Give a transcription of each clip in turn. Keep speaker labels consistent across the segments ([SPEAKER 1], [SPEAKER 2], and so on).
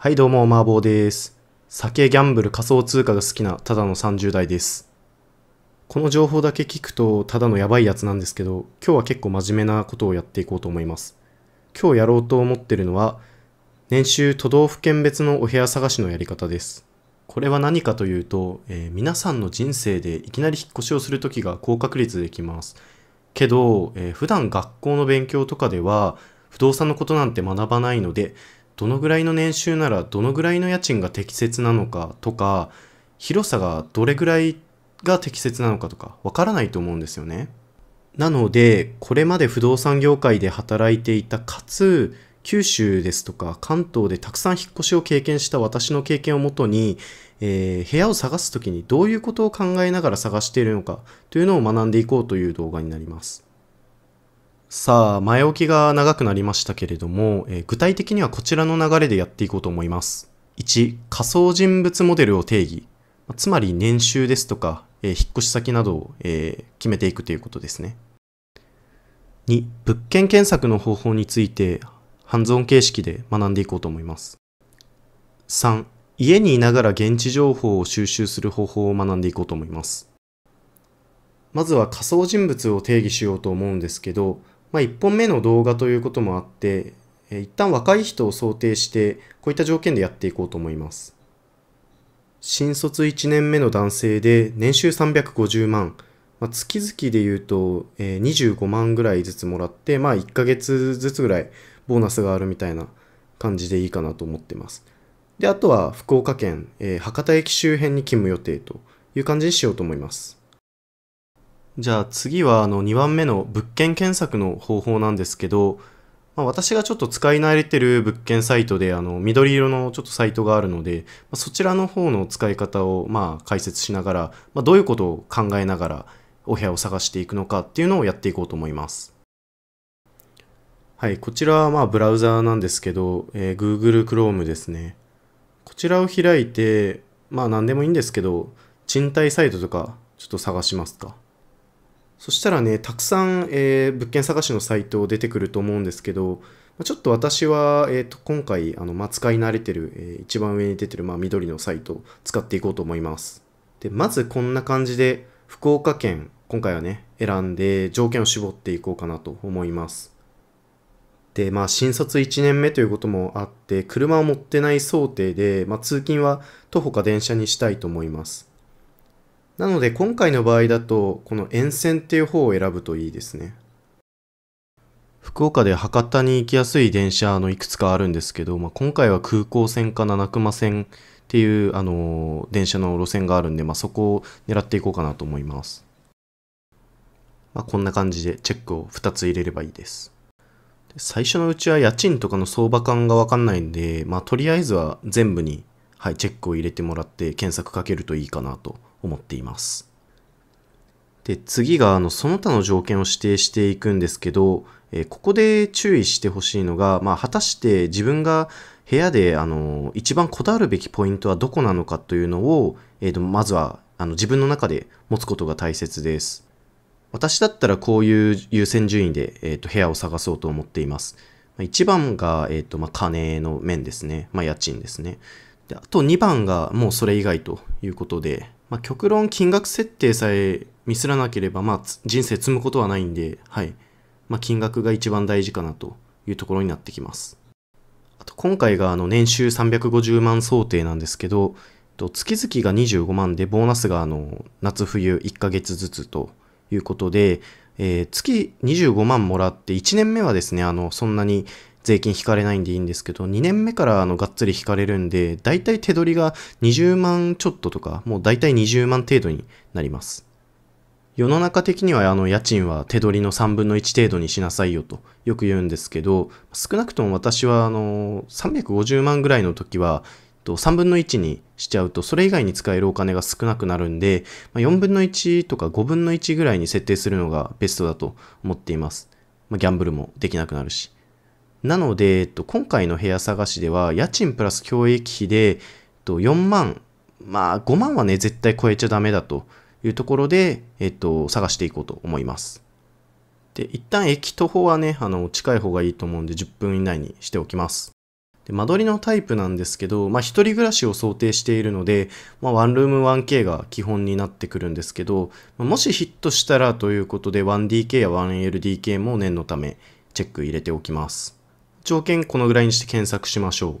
[SPEAKER 1] はいどうも、麻婆です。酒、ギャンブル、仮想通貨が好きな、ただの30代です。この情報だけ聞くと、ただのやばいやつなんですけど、今日は結構真面目なことをやっていこうと思います。今日やろうと思ってるのは、年収都道府県別のお部屋探しのやり方です。これは何かというと、えー、皆さんの人生でいきなり引っ越しをするときが高確率できます。けど、えー、普段学校の勉強とかでは、不動産のことなんて学ばないので、どのぐらいの年収ならどのぐらいの家賃が適切なのかとか広さがどれぐらいが適切なのかとかわからないと思うんですよね。なのでこれまで不動産業界で働いていたかつ九州ですとか関東でたくさん引っ越しを経験した私の経験をもとに、えー、部屋を探す時にどういうことを考えながら探しているのかというのを学んでいこうという動画になります。さあ、前置きが長くなりましたけれども、えー、具体的にはこちらの流れでやっていこうと思います。1、仮想人物モデルを定義。つまり年収ですとか、えー、引っ越し先などを、えー、決めていくということですね。2、物件検索の方法について、ハンズオン形式で学んでいこうと思います。3、家にいながら現地情報を収集する方法を学んでいこうと思います。まずは仮想人物を定義しようと思うんですけど、まあ、1本目の動画ということもあって、え一旦若い人を想定して、こういった条件でやっていこうと思います。新卒1年目の男性で年収350万、まあ、月々で言うと、えー、25万ぐらいずつもらって、まあ1ヶ月ずつぐらいボーナスがあるみたいな感じでいいかなと思ってます。で、あとは福岡県、えー、博多駅周辺に勤務予定という感じにしようと思います。じゃあ次はあの2番目の物件検索の方法なんですけど、まあ、私がちょっと使い慣れてる物件サイトであの緑色のちょっとサイトがあるので、まそちらの方の使い方をまあ解説しながら、まあ、どういうことを考えながらお部屋を探していくのかっていうのをやっていこうと思います。はい、こちらはまあブラウザーなんですけど、えー、Google Chrome ですね。こちらを開いて、まあ何でもいいんですけど、賃貸サイトとかちょっと探しますか。そしたらね、たくさん、えー、物件探しのサイト出てくると思うんですけど、ちょっと私は、えーと、今回あの、まあ、使い慣れてる、えー、一番上に出てる、まあ、緑のサイトを使っていこうと思います。で、まずこんな感じで、福岡県、今回はね、選んで条件を絞っていこうかなと思います。で、まあ、新卒1年目ということもあって、車を持ってない想定で、まあ、通勤は徒歩か電車にしたいと思います。なので今回の場合だと、この沿線っていう方を選ぶといいですね。福岡で博多に行きやすい電車のいくつかあるんですけど、まあ、今回は空港線か七ま線っていう、あの電車の路線があるんで、まあ、そこを狙っていこうかなと思います。まあ、こんな感じでチェックを2つ入れればいいです。最初のうちは家賃とかの相場感がわかんないんで、まあ、とりあえずは全部に、はい、チェックを入れてもらって検索かけるといいかなと思っています。で、次が、あの、その他の条件を指定していくんですけど、えここで注意してほしいのが、まあ、果たして自分が部屋で、あの、一番こだわるべきポイントはどこなのかというのを、えっ、と、まずは、あの、自分の中で持つことが大切です。私だったらこういう優先順位で、えっ、と、部屋を探そうと思っています。1番が、えっ、と、まあ、金の面ですね。まあ、家賃ですね。であと2番がもうそれ以外ということで、まあ、極論金額設定さえミスらなければ、まあ、人生積むことはないんで、はい。まあ、金額が一番大事かなというところになってきます。あと、今回があの、年収350万想定なんですけど、月々が25万で、ボーナスがあの、夏冬1ヶ月ずつということで、えー、月25万もらって1年目はですね、あの、そんなに税金引かれないんでいいんですけど、2年目からあのがっつり引かれるんで、だいたい手取りが20万ちょっととか、もうだいたい20万程度になります。世の中的にはあの家賃は手取りの3分の1程度にしなさいよとよく言うんですけど、少なくとも私はあの350万ぐらいの時は、3分の1にしちゃうと、それ以外に使えるお金が少なくなるんで、4分の1とか5分の1ぐらいに設定するのがベストだと思っています。まあ、ギャンブルもできなくなるし。なので、えっと、今回の部屋探しでは、家賃プラス教育費で、えっと、4万、まあ5万はね、絶対超えちゃダメだというところで、えっと、探していこうと思います。で、一旦駅徒歩はね、あの、近い方がいいと思うんで、10分以内にしておきます。で間取りのタイプなんですけど、まあ、一人暮らしを想定しているので、まあ、ワンルーム 1K が基本になってくるんですけど、まあ、もしヒットしたらということで、1DK や 1LDK も念のため、チェック入れておきます。条件このぐらいにして検索しましょう。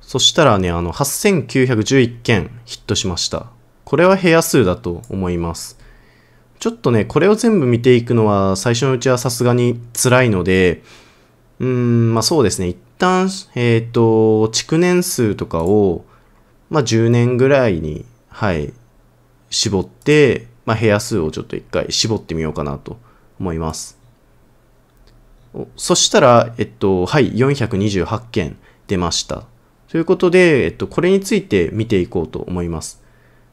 [SPEAKER 1] そしたらね、あの、8911件ヒットしました。これは部屋数だと思います。ちょっとね、これを全部見ていくのは最初のうちはさすがに辛いので、うーん、まあそうですね。一旦、えっ、ー、と、築年数とかを、まあ10年ぐらいに、はい、絞って、まあ部屋数をちょっと一回絞ってみようかなと思います。そしたら、えっと、はい、428件出ました。ということで、えっと、これについて見ていこうと思います。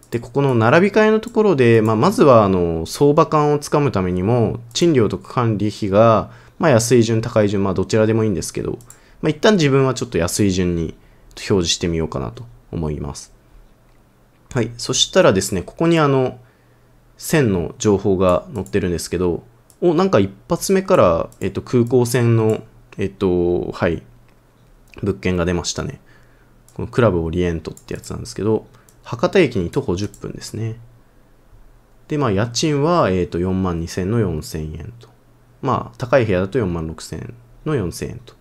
[SPEAKER 1] で、ここの並び替えのところで、まあ、まずは、あの、相場感をつかむためにも、賃料とか管理費が、まあ、安い順、高い順、まあ、どちらでもいいんですけど、まあ、一旦自分はちょっと安い順に表示してみようかなと思います。はい。そしたらですね、ここにあの、線の情報が載ってるんですけど、おなんか一発目から、えっと、空港線の、えっと、はい、物件が出ましたね。このクラブオリエントってやつなんですけど、博多駅に徒歩10分ですね。で、まあ、家賃は、えっと、4万2000の4000円と。まあ、高い部屋だと4万6000の4000円と。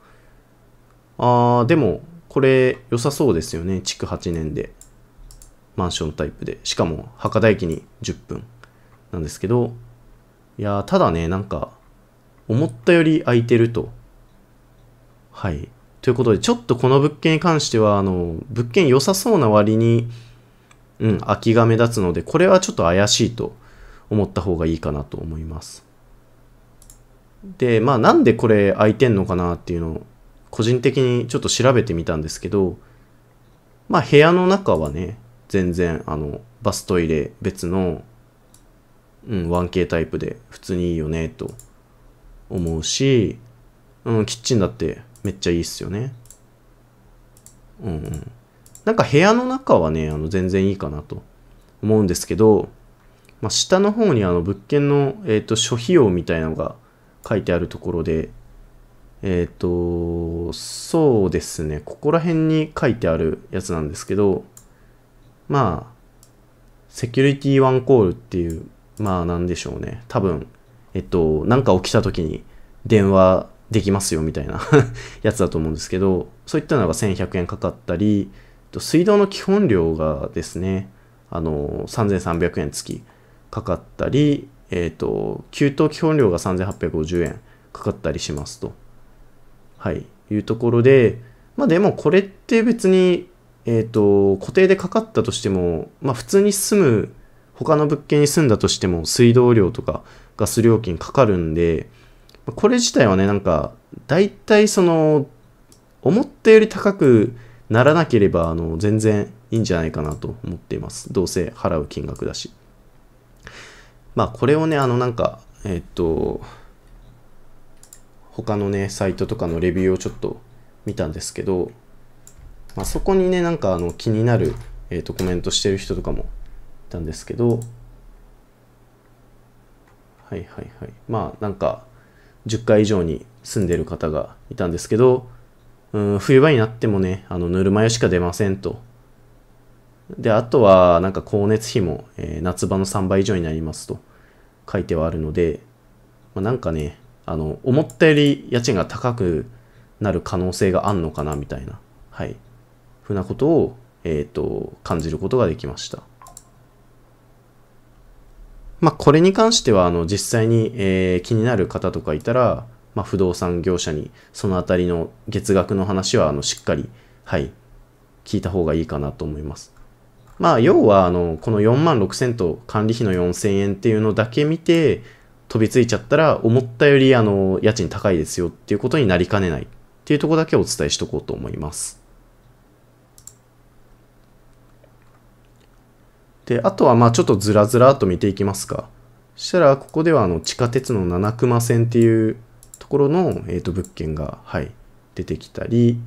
[SPEAKER 1] あー、でも、これ良さそうですよね。築8年で。マンションタイプで。しかも、博多駅に10分なんですけど、いやただね、なんか、思ったより空いてると。はい。ということで、ちょっとこの物件に関しては、あの、物件良さそうな割に、うん、空きが目立つので、これはちょっと怪しいと思った方がいいかなと思います。で、まあなんでこれ空いてんのかなっていうのを、個人的にちょっと調べてみたんですけど、まあ部屋の中はね、全然、あの、バストイレ別のうん、1K タイプで普通にいいよね、と思うし、うん、キッチンだってめっちゃいいっすよね。うんうん。なんか部屋の中はね、あの全然いいかなと思うんですけど、まあ、下の方にあの物件の、えーと、と諸費用みたいなのが書いてあるところで、えっ、ー、と、そうですね、ここら辺に書いてあるやつなんですけど、まあ、セキュリティワンコールっていう、まあなんでしょうね。多分、えっと、なんか起きた時に電話できますよみたいな やつだと思うんですけど、そういったのが1100円かかったり、水道の基本料がですね、あの、3300円月かかったり、えっ、と、給湯基本料が3850円かかったりしますと。はい。いうところで、まあでもこれって別に、えっ、と、固定でかかったとしても、まあ普通に住む他の物件に住んだとしても水道料とかガス料金かかるんで、これ自体はね、なんか、大体その、思ったより高くならなければ、あの、全然いいんじゃないかなと思っています。どうせ払う金額だし。まあ、これをね、あの、なんか、えー、っと、他のね、サイトとかのレビューをちょっと見たんですけど、まあ、そこにね、なんか、あの、気になる、えー、っと、コメントしてる人とかもたんですけど、はいはいはい。まあなんか、10回以上に住んでる方がいたんですけど、うん、冬場になってもね、あの、ぬるま湯しか出ませんと。で、あとは、なんか光熱費も、えー、夏場の3倍以上になりますと書いてはあるので、まあ、なんかね、あの、思ったより家賃が高くなる可能性があんのかな、みたいな、はい。ふうなことを、えっ、ー、と、感じることができました。まあ、これに関しては、あの、実際に、えー、気になる方とかいたら、まあ、不動産業者に、そのあたりの月額の話は、あの、しっかり、はい、聞いた方がいいかなと思います。まあ、要は、あの、この4万6000と管理費の4000円っていうのだけ見て、飛びついちゃったら、思ったより、あの、家賃高いですよっていうことになりかねないっていうとこだけお伝えしとこうと思います。で、あとはまあちょっとずらずらと見ていきますか。そしたら、ここではあの地下鉄の七熊線っていうところの、えと物件が、はい、出てきたり、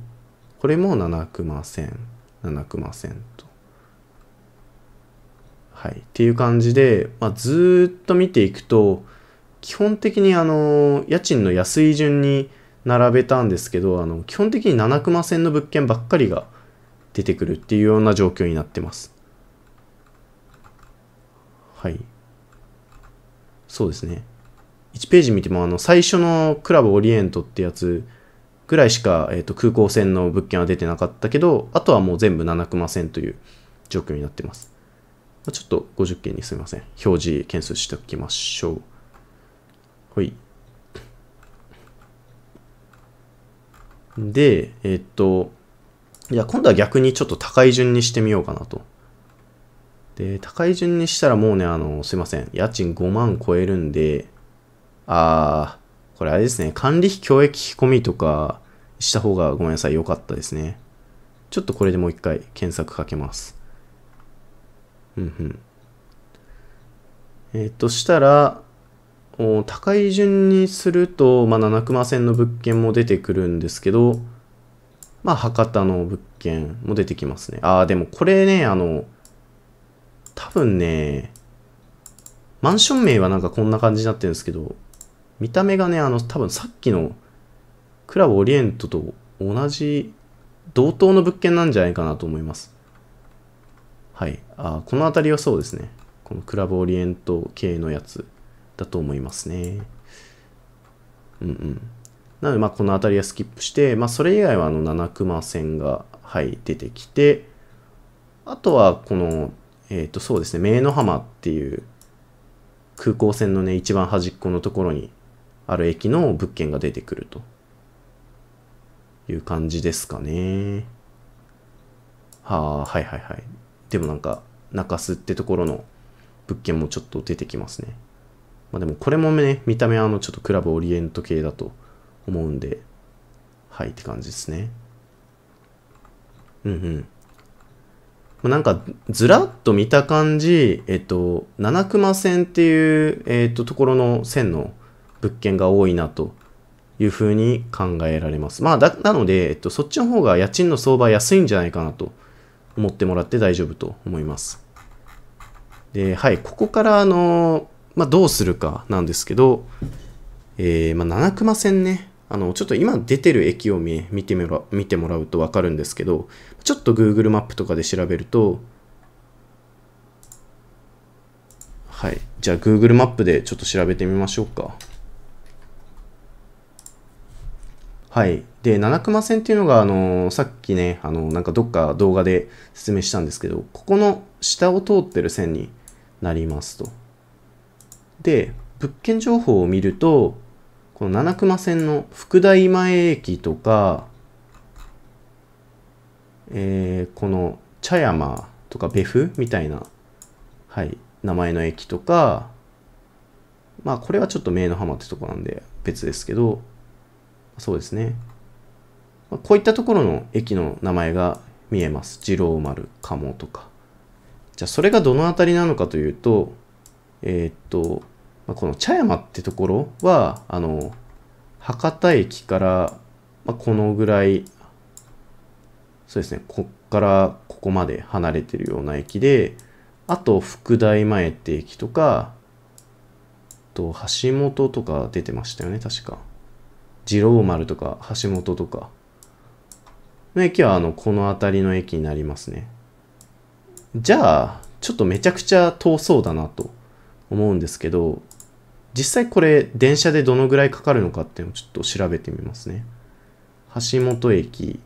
[SPEAKER 1] これも七熊線、七熊線と。はい、っていう感じで、まあ、ずっと見ていくと、基本的にあの、家賃の安い順に並べたんですけど、あの、基本的に七熊線の物件ばっかりが出てくるっていうような状況になってます。はい。そうですね。1ページ見ても、あの、最初のクラブオリエントってやつぐらいしか、えーと、空港線の物件は出てなかったけど、あとはもう全部7熊線という状況になってます。ちょっと50件にすみません。表示件数しておきましょう。はい。で、えー、っと、じゃ今度は逆にちょっと高い順にしてみようかなと。で、高い順にしたらもうね、あの、すいません。家賃5万超えるんで、あー、これあれですね。管理費、教育費込みとかした方がごめんなさい。良かったですね。ちょっとこれでもう一回検索かけます。うんうん。えっ、ー、と、したら、お高い順にすると、まあ、七熊線の物件も出てくるんですけど、まあ、博多の物件も出てきますね。ああ、でもこれね、あの、多分ね、マンション名はなんかこんな感じになってるんですけど、見た目がね、あの、多分さっきのクラブオリエントと同じ、同等の物件なんじゃないかなと思います。はい。あ、この辺りはそうですね。このクラブオリエント系のやつだと思いますね。うんうん。なので、まあ、この辺りはスキップして、まあ、それ以外は、あの、七熊線が、はい、出てきて、あとは、この、えっ、ー、とそうですね、名の浜っていう空港線のね、一番端っこのところにある駅の物件が出てくるという感じですかね。はあ、はいはいはい。でもなんか、中洲ってところの物件もちょっと出てきますね。まあでもこれもね、見た目はあのちょっとクラブオリエント系だと思うんで、はいって感じですね。うんうん。なんか、ずらっと見た感じ、えっと、七熊線っていう、えっと、ところの線の物件が多いなというふうに考えられます。まあ、だ、なので、えっと、そっちの方が家賃の相場安いんじゃないかなと思ってもらって大丈夫と思います。で、はい、ここから、あの、まあ、どうするかなんですけど、えー、まあ、七熊線ね。あの、ちょっと今出てる駅を見見てもら見てもらうとわかるんですけど、ちょっと Google マップとかで調べると、はい。じゃあ Google マップでちょっと調べてみましょうか。はい。で、七熊線っていうのが、あのー、さっきね、あのー、なんかどっか動画で説明したんですけど、ここの下を通ってる線になりますと。で、物件情報を見ると、この七熊線の福大前駅とか、えー、この茶山とか別府みたいな、はい、名前の駅とか、まあこれはちょっと名の浜ってとこなんで別ですけど、そうですね。こういったところの駅の名前が見えます。二郎丸、鴨とか。じゃあそれがどの辺りなのかというと、えー、っと、この茶山ってところは、あの、博多駅から、まあ、このぐらい、そうですね、こっからここまで離れてるような駅で、あと、福大前って駅とか、と、橋本とか出てましたよね、確か。次郎丸とか、橋本とか。の駅は、あの、この辺りの駅になりますね。じゃあ、ちょっとめちゃくちゃ遠そうだなと思うんですけど、実際これ電車でどのぐらいかかるのかっていうのをちょっと調べてみますね。橋本駅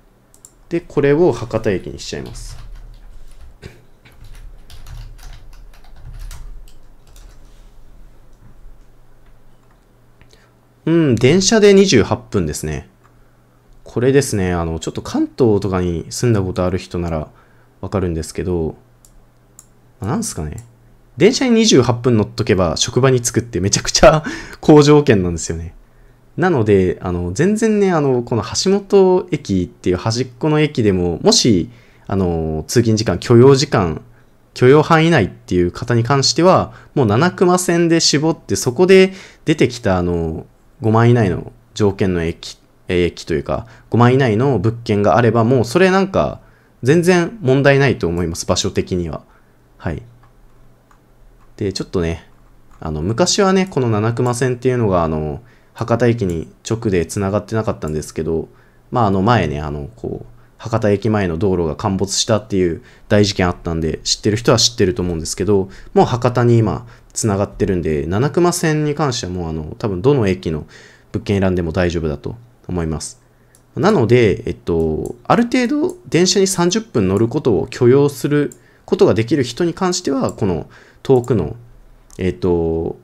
[SPEAKER 1] でこれを博多駅にしちゃいます。うん、電車で28分ですね。これですね、あの、ちょっと関東とかに住んだことある人ならわかるんですけど、なんすかね。電車に28分乗っとけば職場に着くってめちゃくちゃ好条件なんですよね。なので、あの、全然ね、あの、この橋本駅っていう端っこの駅でも、もし、あの、通勤時間、許容時間、許容範囲内っていう方に関しては、もう七熊線で絞って、そこで出てきた、あの、5万以内の条件の駅、駅というか、5万以内の物件があれば、もうそれなんか、全然問題ないと思います、場所的には。はい。で、ちょっとね、あの、昔はね、この七熊線っていうのが、あの、博多駅に直で繋がってなかったんですけど、まあ、あの前ね、あの、こう、博多駅前の道路が陥没したっていう大事件あったんで、知ってる人は知ってると思うんですけど、もう博多に今、繋がってるんで、七熊線に関してはもう、あの、多分どの駅の物件選んでも大丈夫だと思います。なので、えっと、ある程度電車に30分乗ることを許容することができる人に関しては、この遠くの、えっ、と、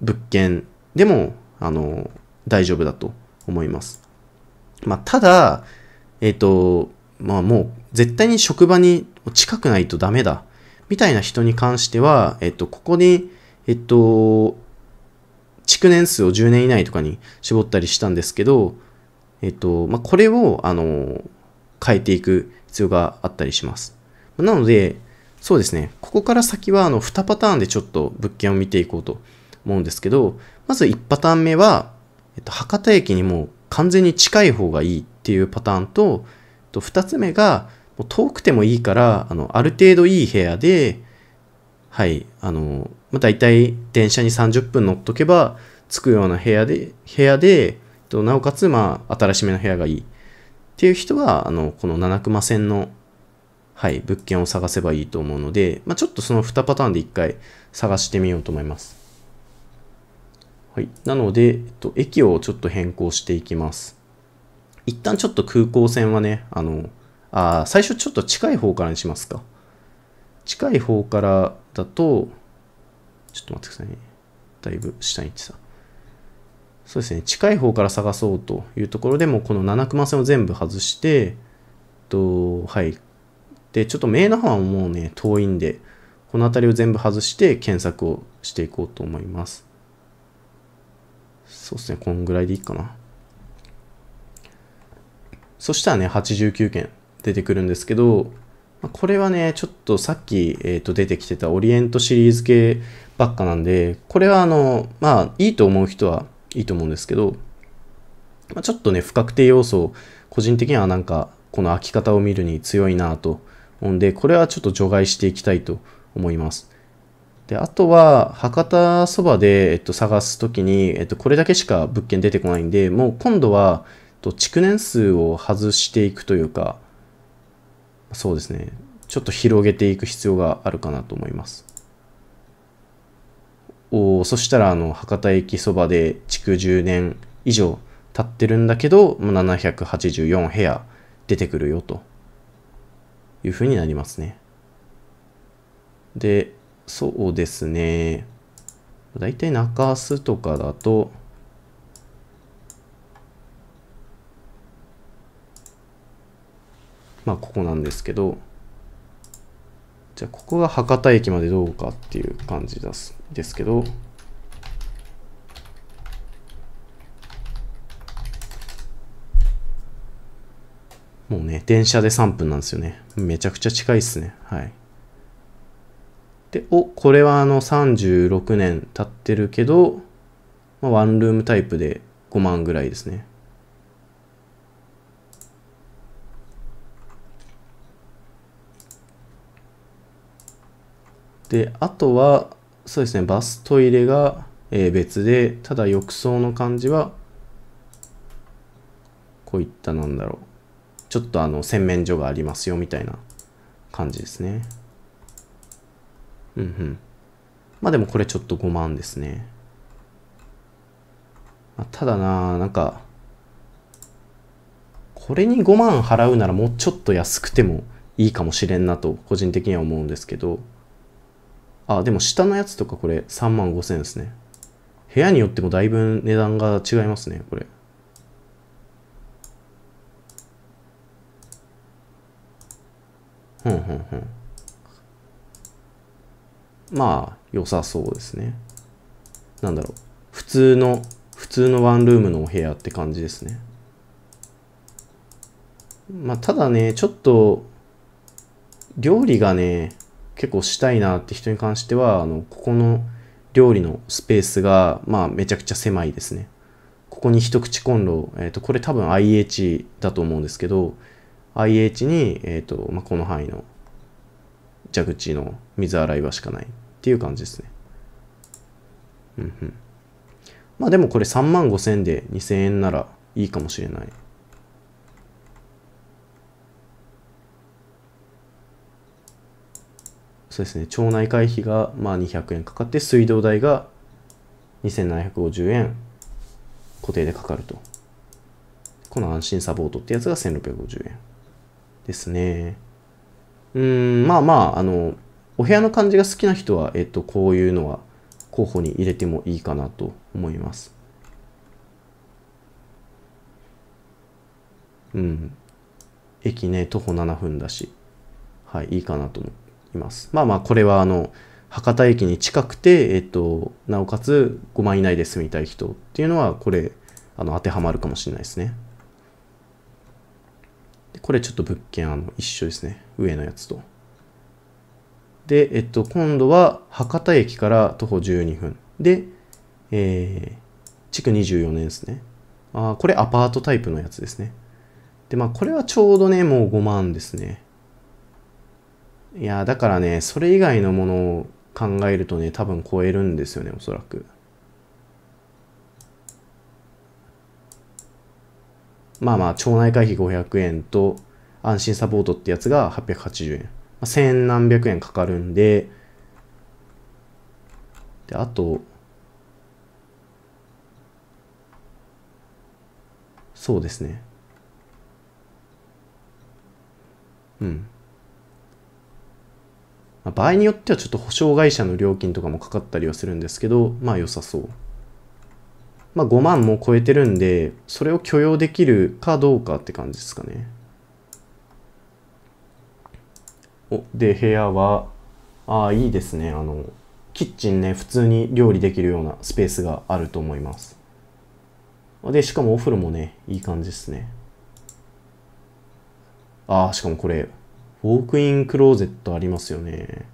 [SPEAKER 1] 物件でも、あの、大丈夫だと思います。まあ、ただ、えっ、と、まあもう絶対に職場に近くないとダメだ。みたいな人に関しては、えっと、ここに、えっと、築年数を10年以内とかに絞ったりしたんですけど、えっと、まあ、これを、あの、変えていく必要があったりします。なので、そうですね。ここから先はあの2パターンでちょっと物件を見ていこうと思うんですけど、まず1パターン目は、えっと、博多駅にもう完全に近い方がいいっていうパターンと、えっと、2つ目が、もう遠くてもいいから、あの、ある程度いい部屋で、はい、あの、ま大体電車に30分乗っとけば、着くような部屋で、部屋で、えっと、なおかつ、まあ、新しめの部屋がいいっていう人は、あの、この七熊線のはい、物件を探せばいいと思うので、まあ、ちょっとその2パターンで1回探してみようと思います。はい、なので、えっと、駅をちょっと変更していきます。一旦ちょっと空港線はね、あの、あ最初ちょっと近い方からにしますか。近い方からだと、ちょっと待ってくださいね。だいぶ下に行ってた。そうですね、近い方から探そうというところでも、この七熊線を全部外して、と、はい、で、ちょっと名の覇はもうね、遠いんで、この辺りを全部外して検索をしていこうと思います。そうですね、こんぐらいでいいかな。そしたらね、89件出てくるんですけど、これはね、ちょっとさっき、えー、と出てきてたオリエントシリーズ系ばっかなんで、これはあの、まあ、いいと思う人はいいと思うんですけど、まあ、ちょっとね、不確定要素、個人的にはなんか、この開き方を見るに強いなとんで、これはちょっと除外していきたいと思います。で、あとは、博多そばで、えっと、探すときに、えっと、これだけしか物件出てこないんで、もう今度は、と、築年数を外していくというか、そうですね。ちょっと広げていく必要があるかなと思います。おそしたら、あの、博多駅そばで築10年以上経ってるんだけど、784部屋出てくるよと。いうふうになりますね。で、そうですね。だいたい中洲とかだと、まあ、ここなんですけど、じゃあ、ここが博多駅までどうかっていう感じですですけど、もうね、電車で3分なんですよね。めちゃくちゃ近いっすね。はい。で、お、これはあの36年経ってるけど、まあ、ワンルームタイプで5万ぐらいですね。で、あとは、そうですね、バストイレが、え別で、ただ浴槽の感じは、こういったなんだろう。ちょっとあの洗面所がありますよみたいな感じですね。うんうん。まあでもこれちょっと5万ですね。まあ、ただな、なんか、これに5万払うならもうちょっと安くてもいいかもしれんなと個人的には思うんですけど。あ、でも下のやつとかこれ3万5千円ですね。部屋によってもだいぶ値段が違いますね、これ。ふんふんふん。まあ、良さそうですね。なんだろう。普通の、普通のワンルームのお部屋って感じですね。まあ、ただね、ちょっと、料理がね、結構したいなって人に関しては、あの、ここの料理のスペースが、まあ、めちゃくちゃ狭いですね。ここに一口コンロ、えっ、ー、と、これ多分 IH だと思うんですけど、IH に、えっ、ー、と、まあ、この範囲の蛇口の水洗い場しかないっていう感じですね。うんうん。まあでもこれ3万5千で2000円ならいいかもしれない。そうですね、町内会費がまあ200円かかって、水道代が2750円固定でかかると。この安心サポートってやつが1650円。ですね。うん、まあまあ、あの、お部屋の感じが好きな人は、えっと、こういうのは候補に入れてもいいかなと思います。うん。駅ね、徒歩7分だし、はい、いいかなと思います。まあまあ、これは、あの、博多駅に近くて、えっと、なおかつ5万以内で住みたい人っていうのは、これ、あの、当てはまるかもしれないですね。これちょっと物件あの一緒ですね。上のやつと。で、えっと、今度は博多駅から徒歩12分。で、えー、築24年ですね。あこれアパートタイプのやつですね。で、まあ、これはちょうどね、もう5万ですね。いや、だからね、それ以外のものを考えるとね、多分超えるんですよね、おそらく。まあまあ、町内会費500円と、安心サポートってやつが880円。まあ、1000何百円かかるんで、で、あと、そうですね。うん。まあ、場合によってはちょっと保証会社の料金とかもかかったりはするんですけど、まあ良さそう。まあ、5万も超えてるんで、それを許容できるかどうかって感じですかね。お、で、部屋は、ああ、いいですね。あの、キッチンね、普通に料理できるようなスペースがあると思います。で、しかもお風呂もね、いい感じですね。ああ、しかもこれ、ウォークインクローゼットありますよね。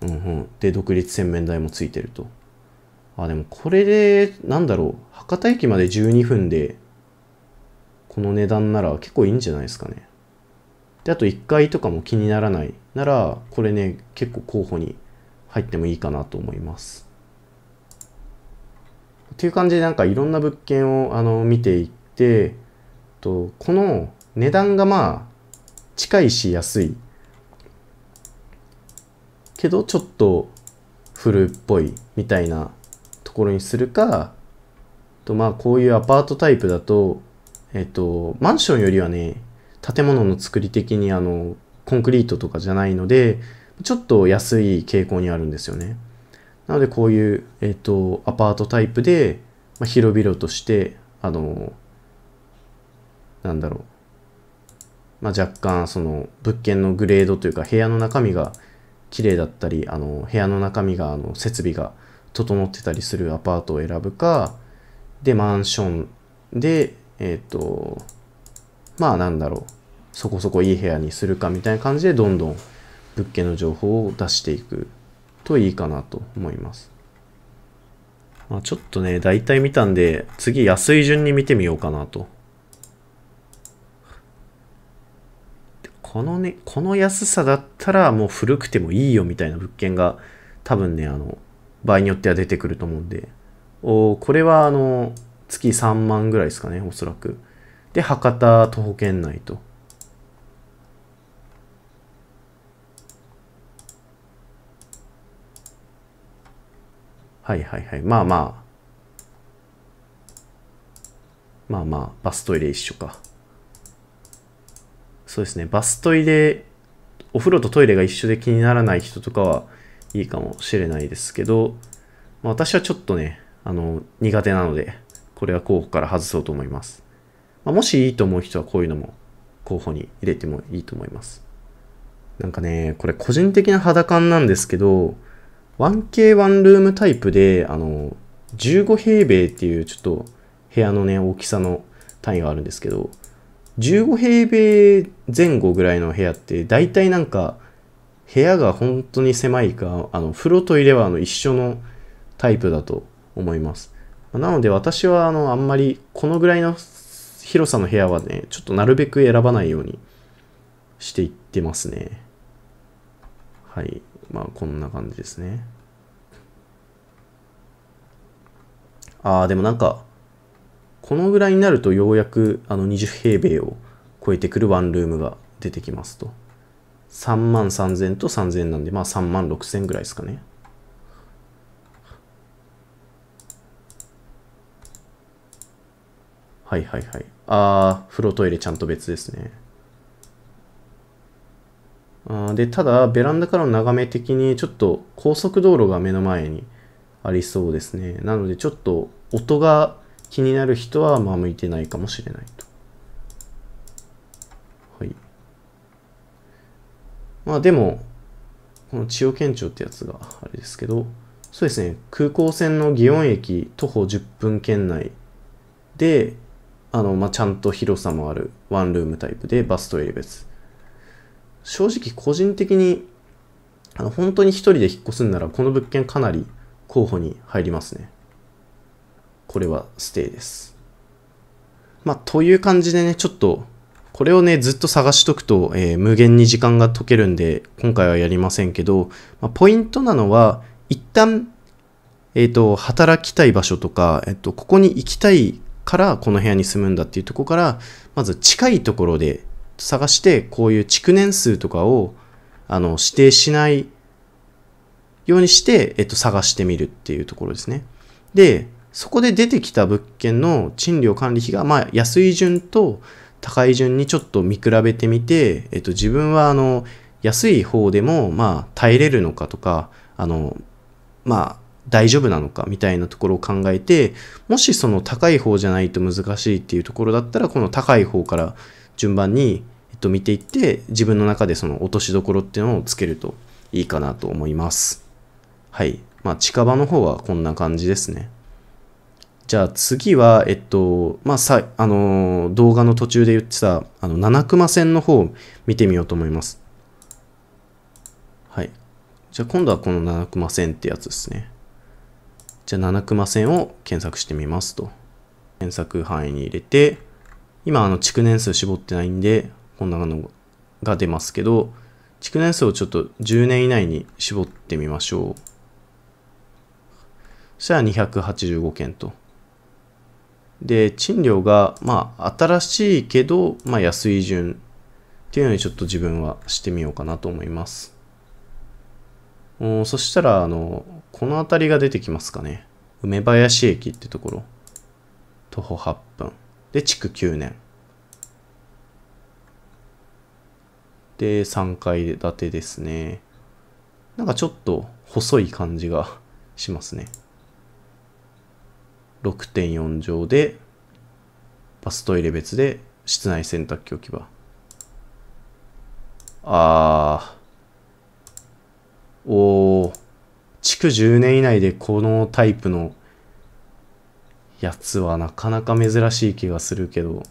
[SPEAKER 1] うんうん。で、独立洗面台もついてると。あ、でもこれで、なんだろう、博多駅まで12分で、この値段なら結構いいんじゃないですかね。で、あと1階とかも気にならないなら、これね、結構候補に入ってもいいかなと思います。っていう感じでなんかいろんな物件をあの見ていってとこの値段がまあ近いし安いけどちょっと古っぽいみたいなところにするか、とまあこういうアパートタイプだと、えっ、と、マンションよりはね、建物の作り的にあの、コンクリートとかじゃないので、ちょっと安い傾向にあるんですよね。なのでこういう、えっ、と、アパートタイプで、まあ、広々として、あの、なんだろう。まあ、若干その物件のグレードというか部屋の中身が綺麗だったり、あの部屋の中身があの設備が整ってたりするアパートを選ぶか、で、マンションで、えっ、ー、と、まあなんだろう、そこそこいい部屋にするかみたいな感じで、どんどん物件の情報を出していくといいかなと思います。まあ、ちょっとね、大体見たんで、次安い順に見てみようかなと。このね、この安さだったらもう古くてもいいよみたいな物件が多分ね、あの、場合によっては出てくると思うんで、おこれはあの月3万ぐらいですかね、おそらく。で、博多、徒歩圏内と。はいはいはい。まあまあ。まあまあ、バストイレ一緒か。そうですね。バストイレ、お風呂とトイレが一緒で気にならない人とかは、いいかもしれないですけど、まあ、私はちょっとね、あの、苦手なので、これは候補から外そうと思います。まあ、もしいいと思う人はこういうのも候補に入れてもいいと思います。なんかね、これ個人的な肌感なんですけど、1K1 ルームタイプで、あの、15平米っていうちょっと部屋のね、大きさの単位があるんですけど、15平米前後ぐらいの部屋って、大体なんか、部屋が本当に狭いか、あの、風呂と入れはあの一緒のタイプだと思います。なので私はあの、あんまりこのぐらいの広さの部屋はね、ちょっとなるべく選ばないようにしていってますね。はい。まあ、こんな感じですね。ああ、でもなんか、このぐらいになるとようやくあの20平米を超えてくるワンルームが出てきますと。3万3000と3000なんで、まあ3万6000ぐらいですかね。はいはいはい。あー、風呂トイレちゃんと別ですね。あで、ただ、ベランダからの眺め的に、ちょっと高速道路が目の前にありそうですね。なので、ちょっと音が気になる人は、まあ、向いてないかもしれない。まあでも、この千代県庁ってやつがあれですけど、そうですね、空港線の祇園駅徒歩10分圏内で、あの、まあ、ちゃんと広さもあるワンルームタイプでバストリレ別。正直個人的に、あの、本当に一人で引っ越すんならこの物件かなり候補に入りますね。これはステイです。まあ、という感じでね、ちょっとこれをね、ずっと探しとくと、えー、無限に時間が解けるんで、今回はやりませんけど、まあ、ポイントなのは、一旦、えっ、ー、と、働きたい場所とか、えっ、ー、と、ここに行きたいからこの部屋に住むんだっていうとこから、まず近いところで探して、こういう築年数とかを、あの、指定しないようにして、えっと、探してみるっていうところですね。で、そこで出てきた物件の賃料管理費が、まあ、安い順と、高い順にちょっと見比べてみて、えっと、自分はあの安い方でもまあ耐えれるのかとかあのまあ大丈夫なのかみたいなところを考えてもしその高い方じゃないと難しいっていうところだったらこの高い方から順番に、えっと、見ていって自分の中でその落としどころっていうのをつけるといいかなと思います。はい。まあ近場の方はこんな感じですね。じゃあ次は、えっと、まあ、さ、あのー、動画の途中で言ってた、あの、七熊線の方を見てみようと思います。はい。じゃあ今度はこの七熊線ってやつですね。じゃあ七熊線を検索してみますと。検索範囲に入れて、今、あの、築年数絞ってないんで、こんなのが出ますけど、築年数をちょっと10年以内に絞ってみましょう。そしたら285件と。で、賃料が、まあ、新しいけど、まあ、安い順っていうのにちょっと自分はしてみようかなと思います。おそしたら、あの、この辺りが出てきますかね。梅林駅ってところ。徒歩8分。で、築9年。で、3階建てですね。なんかちょっと細い感じがしますね。6.4畳で、バストイレ別で室内洗濯機置き場。あー。おー。築10年以内でこのタイプのやつはなかなか珍しい気がするけど、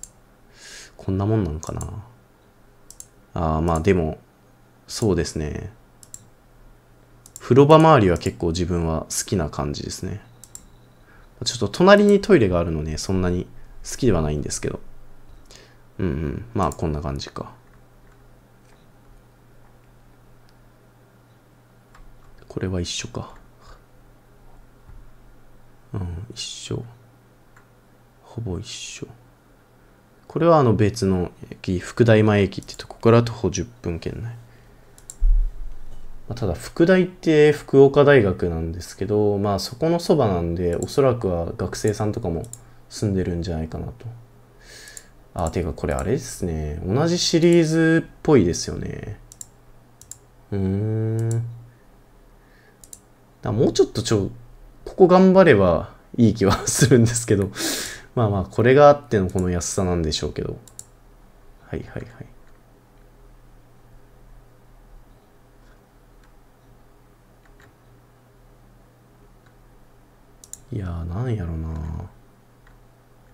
[SPEAKER 1] こんなもんなんかな。ああ、まあでも、そうですね。風呂場周りは結構自分は好きな感じですね。ちょっと隣にトイレがあるのね、そんなに好きではないんですけど。うんうん。まあ、こんな感じか。これは一緒か。うん、一緒。ほぼ一緒。これはあの別の駅、福大前駅ってとこから徒歩10分圏内。まただ副大って福岡大学なんですけど、まあそこのそばなんで、おそらくは学生さんとかも住んでるんじゃないかなと。あ、ていうかこれあれですね。同じシリーズっぽいですよね。うーん。だもうちょっとちょ、ここ頑張ればいい気はするんですけど。まあまあ、これがあってのこの安さなんでしょうけど。はいはいはい。いやー、なんやろな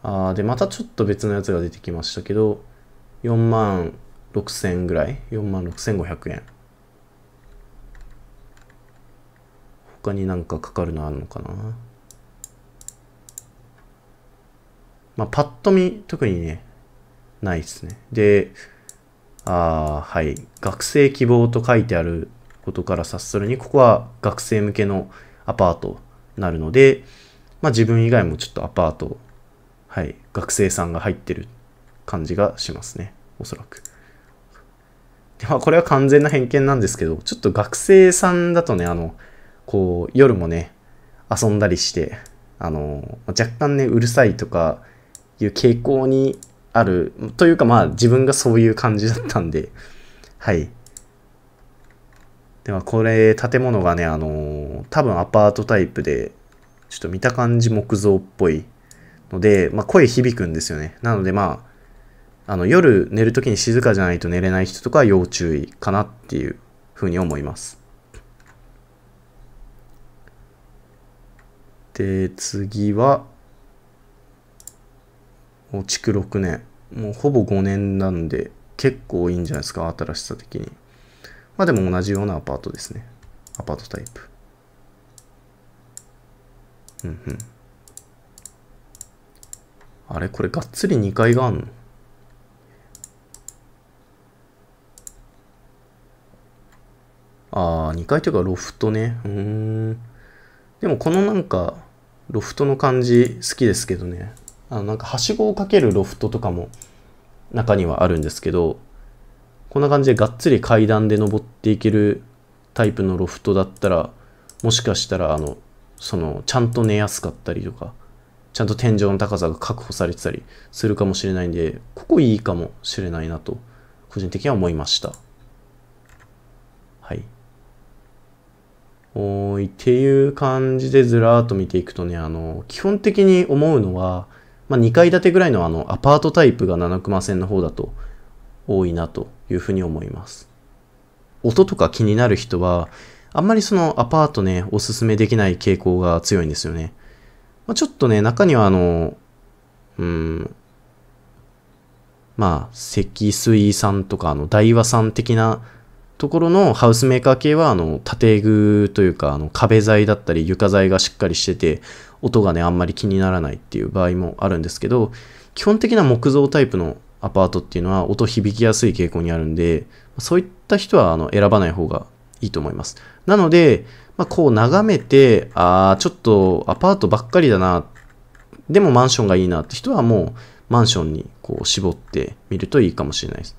[SPEAKER 1] あー、で、またちょっと別のやつが出てきましたけど、4万6千円ぐらい ?4 万6500円。他になんかかかるのあるのかなまあ、パッと見、特にね、ないですね。で、ああ、はい。学生希望と書いてあることから察するに、ここは学生向けのアパートになるので、まあ、自分以外もちょっとアパート、はい、学生さんが入ってる感じがしますね。おそらく。でまあ、これは完全な偏見なんですけど、ちょっと学生さんだとね、あの、こう、夜もね、遊んだりして、あの、若干ね、うるさいとかいう傾向にある、というかまあ自分がそういう感じだったんで、はい。では、これ、建物がね、あの、多分アパートタイプで、ちょっと見た感じ木造っぽいので、まあ、声響くんですよね。なのでまあ、あの夜寝るときに静かじゃないと寝れない人とかは要注意かなっていうふうに思います。で、次は、築6年。もうほぼ5年なんで、結構いいんじゃないですか、新しさ的に。まあでも同じようなアパートですね。アパートタイプ。うんうん。あれこれがっつり2階があんのああ、2階というかロフトね。うん。でもこのなんか、ロフトの感じ好きですけどね。あのなんかはしごをかけるロフトとかも中にはあるんですけど、こんな感じでがっつり階段で登っていけるタイプのロフトだったら、もしかしたらあのそのちゃんと寝やすかったりとかちゃんと天井の高さが確保されてたりするかもしれないんでここいいかもしれないなと個人的には思いましたはいおーいっていう感じでずらーっと見ていくとねあの基本的に思うのは、まあ、2階建てぐらいのあのアパートタイプが七熊線の方だと多いなというふうに思います音とか気になる人はあんまりそのアパートね、おすすめできない傾向が強いんですよね。まあ、ちょっとね、中にはあの、うん、まあ、積水さんとか、あの、大和さん的なところのハウスメーカー系は、あの、建具というか、あの、壁材だったり床材がしっかりしてて、音がね、あんまり気にならないっていう場合もあるんですけど、基本的な木造タイプのアパートっていうのは音響きやすい傾向にあるんで、そういった人はあの選ばない方がいいと思います。なので、まあ、こう眺めて、ああ、ちょっとアパートばっかりだな、でもマンションがいいなって人はもうマンションにこう絞ってみるといいかもしれないです。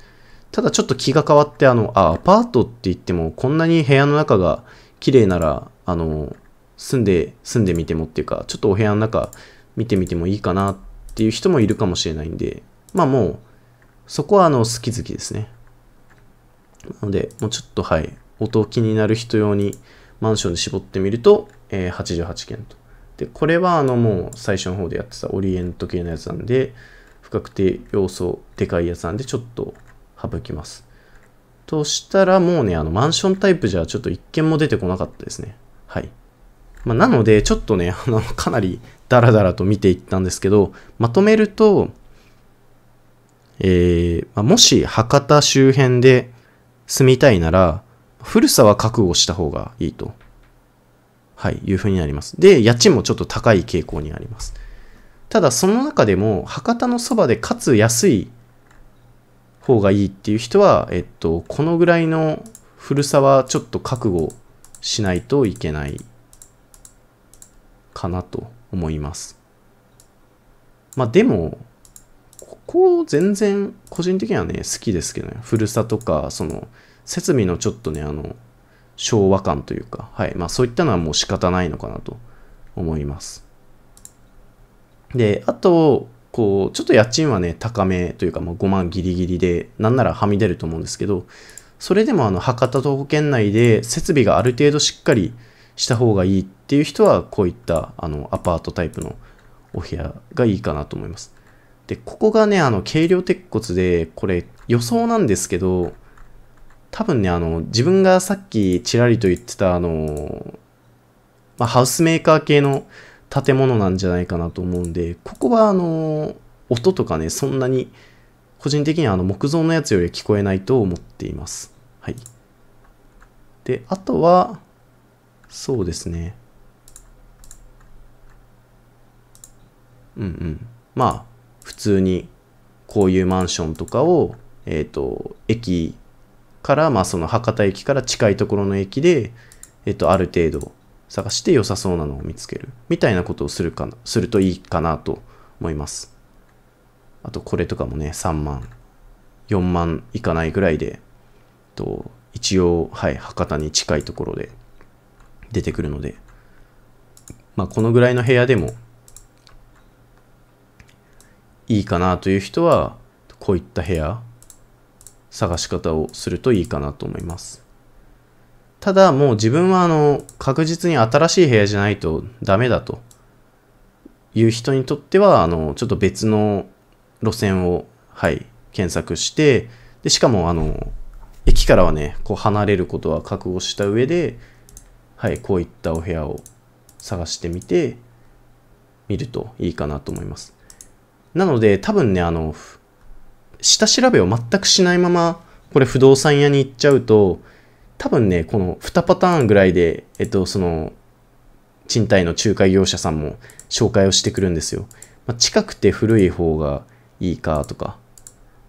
[SPEAKER 1] ただちょっと気が変わって、あの、あ、アパートって言ってもこんなに部屋の中が綺麗なら、あの、住んで、住んでみてもっていうか、ちょっとお部屋の中見てみてもいいかなっていう人もいるかもしれないんで、まあもう、そこはあの、好き好きですね。なので、もうちょっとはい、音気になる人用にマンションで絞ってみると、えー、88件と。で、これはあのもう最初の方でやってたオリエント系のやつなんで、不確定要素でかいやつなんでちょっと省きます。としたらもうね、あのマンションタイプじゃちょっと一件も出てこなかったですね。はい。まあ、なので、ちょっとね、あの、かなりダラダラと見ていったんですけど、まとめると、えー、まあ、もし博多周辺で住みたいなら、古さは覚悟した方がいいと、はい、いうふうになります。で、家賃もちょっと高い傾向にあります。ただ、その中でも、博多のそばでかつ安い方がいいっていう人は、えっと、このぐらいの古さはちょっと覚悟しないといけないかなと思います。まあ、でも、ここ全然個人的にはね、好きですけどね、古さとか、その、設備のちょっとね、あの、昭和感というか、はい。まあそういったのはもう仕方ないのかなと思います。で、あと、こう、ちょっと家賃はね、高めというか、まあ、5万ギリギリで、なんならはみ出ると思うんですけど、それでもあの、博多東北圏内で設備がある程度しっかりした方がいいっていう人は、こういった、あの、アパートタイプのお部屋がいいかなと思います。で、ここがね、あの、軽量鉄骨で、これ、予想なんですけど、多分ね、あの、自分がさっきちらりと言ってた、あの、まあ、ハウスメーカー系の建物なんじゃないかなと思うんで、ここはあの、音とかね、そんなに、個人的にはあの木造のやつより聞こえないと思っています。はい。で、あとは、そうですね。うんうん。まあ、普通に、こういうマンションとかを、えっ、ー、と、駅から、まあ、その博多駅から近いところの駅で、えっと、ある程度探して良さそうなのを見つける。みたいなことをするかな、するといいかなと思います。あと、これとかもね、3万、4万いかないぐらいで、えっと、一応、はい、博多に近いところで出てくるので、まあ、このぐらいの部屋でもいいかなという人は、こういった部屋探し方をするといいかなと思います。ただもう自分はあの確実に新しい部屋じゃないとダメだという人にとってはあのちょっと別の路線を、はい、検索してでしかもあの駅からはねこう離れることは覚悟した上で、はい、こういったお部屋を探してみてみるといいかなと思います。なので多分ねあの下調べを全くしないまま、これ不動産屋に行っちゃうと、多分ね、この2パターンぐらいで、えっと、その、賃貸の仲介業者さんも紹介をしてくるんですよ。まあ、近くて古い方がいいかとか。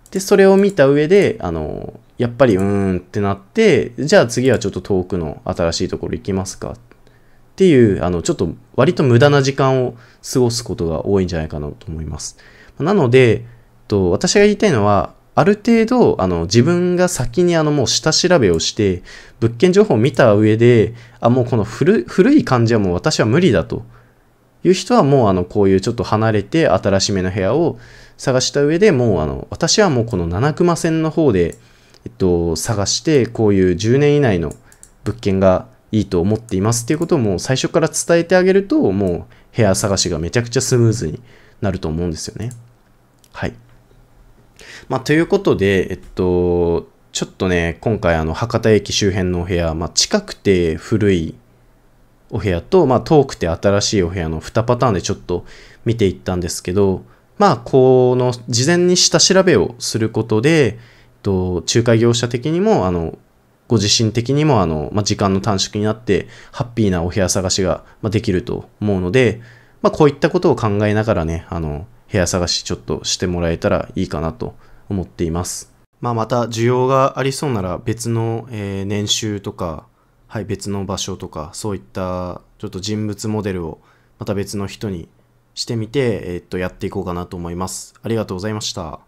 [SPEAKER 1] で、それを見た上で、あの、やっぱりうーんってなって、じゃあ次はちょっと遠くの新しいところ行きますかっていう、あの、ちょっと割と無駄な時間を過ごすことが多いんじゃないかなと思います。なので、と、私が言いたいのは、ある程度、あの、自分が先にあの、もう下調べをして、物件情報を見た上で、あ、もうこの古古い感じはもう私は無理だという人はもうあの、こういうちょっと離れて新しめの部屋を探した上でもうあの、私はもうこの七熊線の方で、えっと、探して、こういう10年以内の物件がいいと思っていますっていうことをもう最初から伝えてあげると、もう部屋探しがめちゃくちゃスムーズになると思うんですよね。はい。まあ、ということで、えっと、ちょっとね、今回あの博多駅周辺のお部屋、まあ、近くて古いお部屋と、まあ、遠くて新しいお部屋の2パターンでちょっと見ていったんですけど、まあ、この事前に下調べをすることで、と、仲介業者的にも、あの、ご自身的にも、あの、まあ、時間の短縮になって、ハッピーなお部屋探しが、まできると思うので、まあ、こういったことを考えながらね、あの、部屋探しちょっとしてもらえたらいいかなと思っています。まあ、また需要がありそうなら別の、えー、年収とか、はい、別の場所とかそういったちょっと人物モデルをまた別の人にしてみて、えー、っとやっていこうかなと思います。ありがとうございました。